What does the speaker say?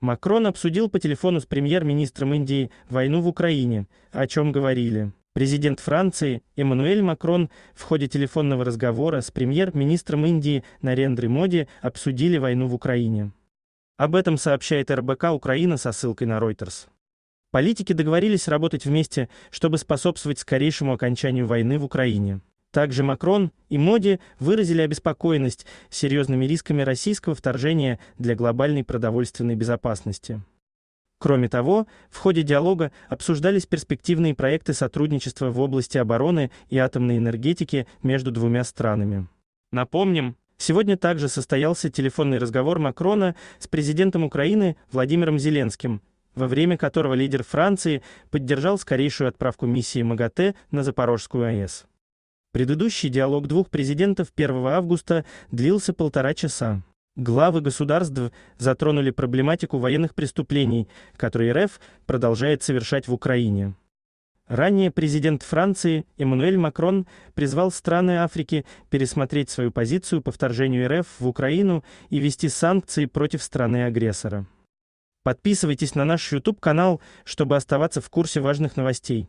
Макрон обсудил по телефону с премьер-министром Индии войну в Украине, о чем говорили. Президент Франции Эммануэль Макрон в ходе телефонного разговора с премьер-министром Индии Нарендрой Моди обсудили войну в Украине. Об этом сообщает РБК Украина со ссылкой на Reuters. Политики договорились работать вместе, чтобы способствовать скорейшему окончанию войны в Украине. Также Макрон и Моди выразили обеспокоенность серьезными рисками российского вторжения для глобальной продовольственной безопасности. Кроме того, в ходе диалога обсуждались перспективные проекты сотрудничества в области обороны и атомной энергетики между двумя странами. Напомним, сегодня также состоялся телефонный разговор Макрона с президентом Украины Владимиром Зеленским, во время которого лидер Франции поддержал скорейшую отправку миссии МАГАТЭ на Запорожскую АЭС. Предыдущий диалог двух президентов 1 августа длился полтора часа. Главы государств затронули проблематику военных преступлений, которые РФ продолжает совершать в Украине. Ранее президент Франции Эммануэль Макрон призвал страны Африки пересмотреть свою позицию по вторжению РФ в Украину и ввести санкции против страны-агрессора. Подписывайтесь на наш YouTube-канал, чтобы оставаться в курсе важных новостей.